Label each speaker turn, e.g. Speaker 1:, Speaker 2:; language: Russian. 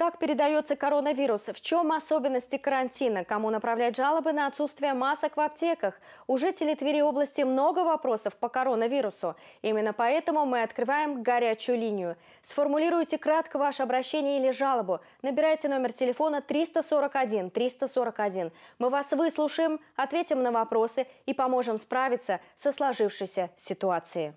Speaker 1: Как передается коронавирус? В чем особенности карантина? Кому направлять жалобы на отсутствие масок в аптеках? У жителей Твери области много вопросов по коронавирусу. Именно поэтому мы открываем горячую линию. Сформулируйте кратко ваше обращение или жалобу. Набирайте номер телефона 341 341. Мы вас выслушаем, ответим на вопросы и поможем справиться со сложившейся ситуацией.